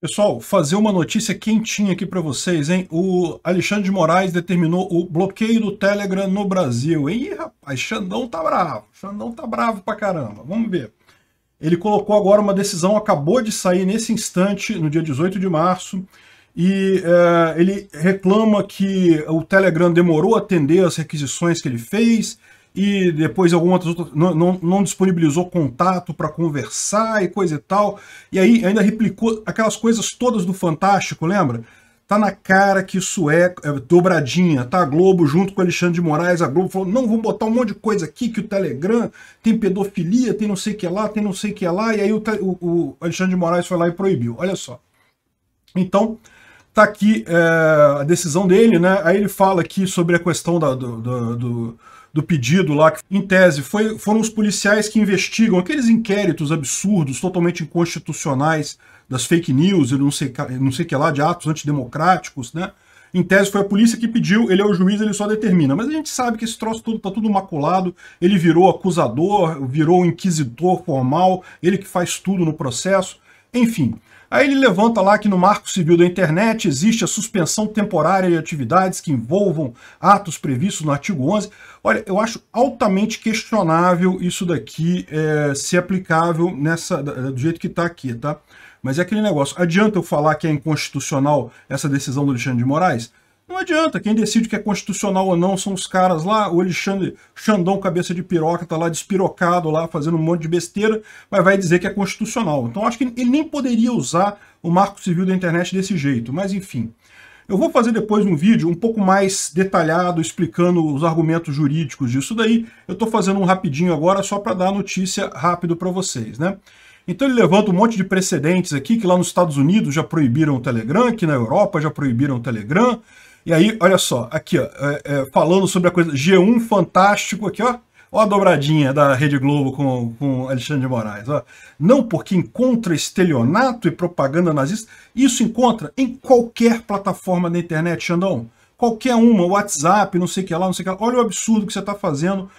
Pessoal, fazer uma notícia quentinha aqui para vocês, hein? O Alexandre de Moraes determinou o bloqueio do Telegram no Brasil. Ih, rapaz, Xandão tá bravo. Xandão tá bravo pra caramba. Vamos ver. Ele colocou agora uma decisão, acabou de sair nesse instante, no dia 18 de março, e é, ele reclama que o Telegram demorou a atender as requisições que ele fez, e depois algumas outras não, não, não disponibilizou contato para conversar e coisa e tal. E aí ainda replicou aquelas coisas todas do Fantástico, lembra? Tá na cara que isso é, é dobradinha, tá? A Globo junto com Alexandre de Moraes, a Globo falou, não, vamos botar um monte de coisa aqui, que o Telegram tem pedofilia, tem não sei o que lá, tem não sei o que lá, e aí o, o, Alexandre de Moraes foi lá e proibiu, olha só. Então, tá aqui é, a decisão dele, né? Aí ele fala aqui sobre a questão da, do, do do pedido lá, que em tese foi, foram os policiais que investigam aqueles inquéritos absurdos, totalmente inconstitucionais, das fake news e não sei, não sei que lá, de atos antidemocráticos, né? Em tese foi a polícia que pediu, ele é o juiz, ele só determina. Mas a gente sabe que esse troço tudo tá tudo maculado, ele virou acusador, virou inquisitor formal, ele que faz tudo no processo. Enfim, Aí ele levanta lá que no marco civil da internet existe a suspensão temporária de atividades que envolvam atos previstos no artigo 11. Olha, eu acho altamente questionável isso daqui é, ser aplicável nessa, do jeito que está aqui, tá? Mas é aquele negócio, adianta eu falar que é inconstitucional essa decisão do Alexandre de Moraes? Não adianta, quem decide que é constitucional ou não são os caras lá, o Alexandre Xandão, cabeça de piroca, tá lá despirocado, lá fazendo um monte de besteira, mas vai dizer que é constitucional. Então acho que ele nem poderia usar o marco civil da internet desse jeito, mas enfim. Eu vou fazer depois um vídeo um pouco mais detalhado explicando os argumentos jurídicos disso daí. Eu estou fazendo um rapidinho agora só para dar a notícia rápido para vocês, né? Então ele levanta um monte de precedentes aqui, que lá nos Estados Unidos já proibiram o Telegram, que na Europa já proibiram o Telegram, e aí, olha só, aqui, ó, é, é, falando sobre a coisa G1 fantástico aqui, ó. Ó a dobradinha da Rede Globo com, com Alexandre de Moraes. Ó. Não porque encontra estelionato e propaganda nazista. Isso encontra em qualquer plataforma da internet, Xandão. Qualquer uma, WhatsApp, não sei o que lá, não sei o que lá. Olha o absurdo que você está fazendo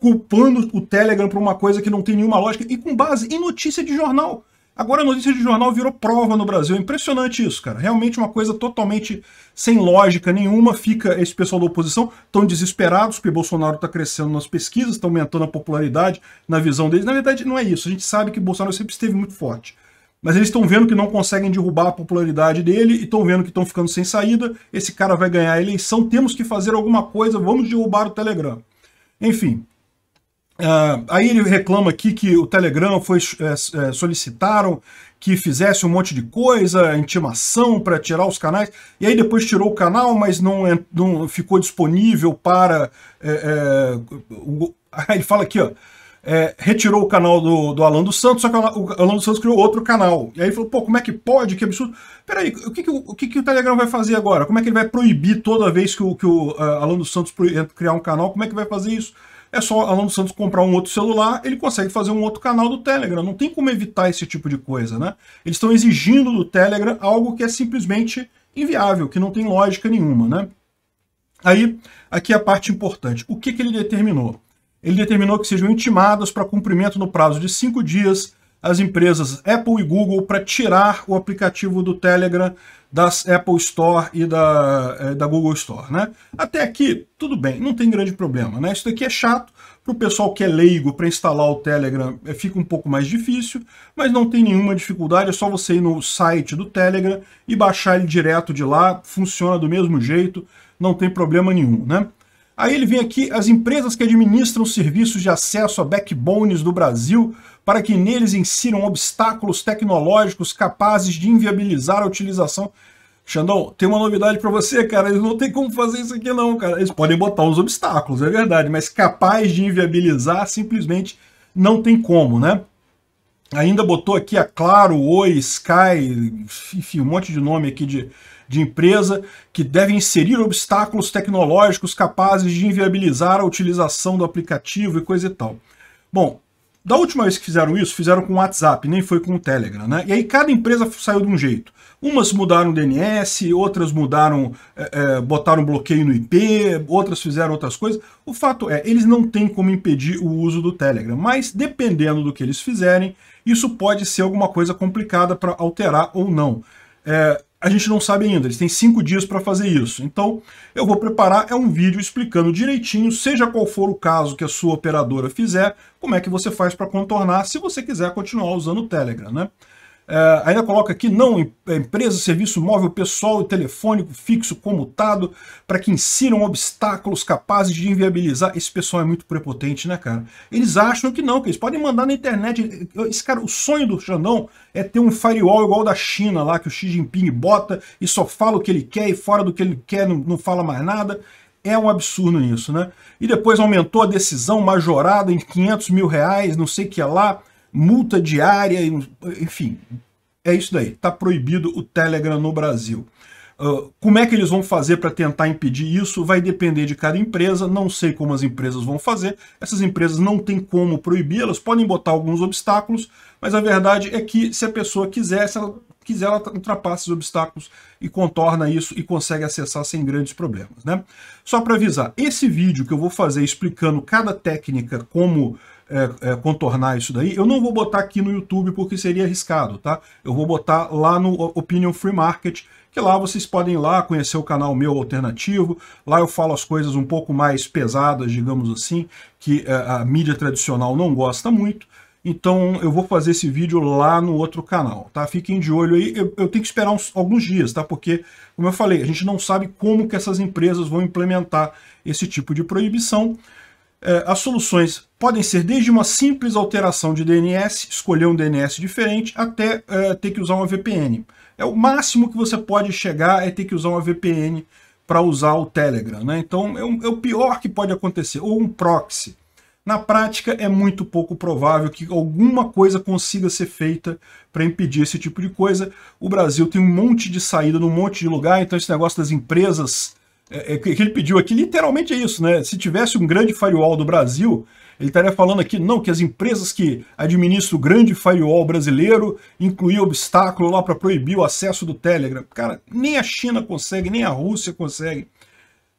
culpando o Telegram por uma coisa que não tem nenhuma lógica e com base em notícia de jornal. Agora a notícia de jornal virou prova no Brasil. É impressionante isso, cara. Realmente uma coisa totalmente sem lógica nenhuma. Fica esse pessoal da oposição tão desesperados porque Bolsonaro está crescendo nas pesquisas, está aumentando a popularidade na visão deles. Na verdade, não é isso. A gente sabe que Bolsonaro sempre esteve muito forte. Mas eles estão vendo que não conseguem derrubar a popularidade dele e estão vendo que estão ficando sem saída. Esse cara vai ganhar a eleição, temos que fazer alguma coisa, vamos derrubar o Telegram. Enfim, Uh, aí ele reclama aqui que o Telegram foi é, é, solicitaram que fizesse um monte de coisa, intimação para tirar os canais, e aí depois tirou o canal, mas não, não ficou disponível para. É, é o, ele fala aqui, ó. É, retirou o canal do, do Alan dos Santos, só que o Alan dos Santos criou outro canal. E aí ele falou, pô, como é que pode? Que absurdo. Peraí, o que, que, o, que, que o Telegram vai fazer agora? Como é que ele vai proibir toda vez que o, que o uh, Alan dos Santos criar um canal? Como é que vai fazer isso? é só Alan Santos comprar um outro celular, ele consegue fazer um outro canal do Telegram. Não tem como evitar esse tipo de coisa, né? Eles estão exigindo do Telegram algo que é simplesmente inviável, que não tem lógica nenhuma, né? Aí, aqui é a parte importante. O que, que ele determinou? Ele determinou que sejam intimadas para cumprimento no prazo de cinco dias as empresas Apple e Google para tirar o aplicativo do Telegram das Apple Store e da, eh, da Google Store. Né? Até aqui, tudo bem, não tem grande problema. Né? Isso daqui é chato, para o pessoal que é leigo para instalar o Telegram eh, fica um pouco mais difícil, mas não tem nenhuma dificuldade, é só você ir no site do Telegram e baixar ele direto de lá, funciona do mesmo jeito, não tem problema nenhum. Né? Aí ele vem aqui as empresas que administram serviços de acesso a backbones do Brasil para que neles insiram obstáculos tecnológicos capazes de inviabilizar a utilização. Xandão, tem uma novidade para você, cara. Eles não tem como fazer isso aqui, não, cara. Eles podem botar os obstáculos, é verdade, mas capaz de inviabilizar simplesmente não tem como, né? ainda botou aqui a Claro, Oi, Sky, enfim, um monte de nome aqui de, de empresa que devem inserir obstáculos tecnológicos capazes de inviabilizar a utilização do aplicativo e coisa e tal. Bom, da última vez que fizeram isso, fizeram com o WhatsApp, nem foi com o Telegram, né? E aí cada empresa saiu de um jeito. Umas mudaram o DNS, outras mudaram, é, é, botaram bloqueio no IP, outras fizeram outras coisas. O fato é, eles não têm como impedir o uso do Telegram, mas dependendo do que eles fizerem, isso pode ser alguma coisa complicada para alterar ou não. É, a gente não sabe ainda, eles têm cinco dias para fazer isso. Então, eu vou preparar é um vídeo explicando direitinho, seja qual for o caso que a sua operadora fizer, como é que você faz para contornar, se você quiser continuar usando o Telegram, né? É, ainda coloca aqui, não, é, empresa, serviço móvel, pessoal e telefônico, fixo, comutado, para que insiram obstáculos capazes de inviabilizar. Esse pessoal é muito prepotente, né, cara? Eles acham que não, que eles podem mandar na internet. Esse cara, o sonho do Xandão é ter um firewall igual da China lá, que o Xi Jinping bota e só fala o que ele quer e fora do que ele quer não, não fala mais nada. É um absurdo isso né? E depois aumentou a decisão majorada em 500 mil reais, não sei o que é lá multa diária, enfim. É isso daí. Está proibido o Telegram no Brasil. Uh, como é que eles vão fazer para tentar impedir isso? Vai depender de cada empresa, não sei como as empresas vão fazer. Essas empresas não têm como proibir, elas podem botar alguns obstáculos, mas a verdade é que se a pessoa quiser, se ela quiser, ela ultrapassa os obstáculos e contorna isso e consegue acessar sem grandes problemas. Né? Só para avisar, esse vídeo que eu vou fazer explicando cada técnica como é, é, contornar isso daí. Eu não vou botar aqui no YouTube porque seria arriscado, tá? Eu vou botar lá no Opinion Free Market, que lá vocês podem ir lá conhecer o canal meu alternativo. Lá eu falo as coisas um pouco mais pesadas, digamos assim, que é, a mídia tradicional não gosta muito. Então eu vou fazer esse vídeo lá no outro canal, tá? Fiquem de olho aí, eu, eu tenho que esperar uns, alguns dias, tá? Porque, como eu falei, a gente não sabe como que essas empresas vão implementar esse tipo de proibição. É, as soluções podem ser desde uma simples alteração de DNS, escolher um DNS diferente, até é, ter que usar uma VPN. É o máximo que você pode chegar é ter que usar uma VPN para usar o Telegram. Né? Então é, um, é, o pior que pode acontecer, ou um proxy. Na prática, é muito pouco provável que alguma coisa consiga ser feita para impedir esse tipo de coisa. O Brasil tem um monte de saída num monte de lugar, então esse negócio das empresas é, é, que ele pediu aqui literalmente é isso, né? Se tivesse um grande firewall do Brasil, ele estaria falando aqui, não, que as empresas que administram o grande firewall brasileiro incluíam obstáculo lá para proibir o acesso do Telegram. Cara, nem a China consegue, nem a Rússia consegue.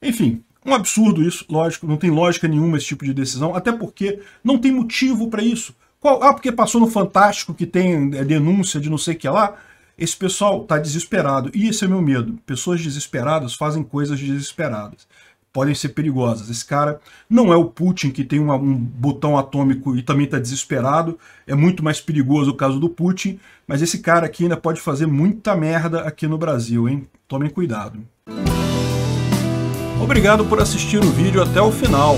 Enfim, um absurdo isso, lógico, não tem lógica nenhuma esse tipo de decisão, até porque não tem motivo para isso. Qual? Ah, porque passou no Fantástico que tem é, denúncia de não sei o que lá. Esse pessoal está desesperado. E esse é meu medo. Pessoas desesperadas fazem coisas desesperadas. Podem ser perigosas. Esse cara não é o Putin que tem uma, um botão atômico e também está desesperado. É muito mais perigoso o caso do Putin. Mas esse cara aqui ainda pode fazer muita merda aqui no Brasil, hein? Tomem cuidado. Obrigado por assistir o vídeo até o final.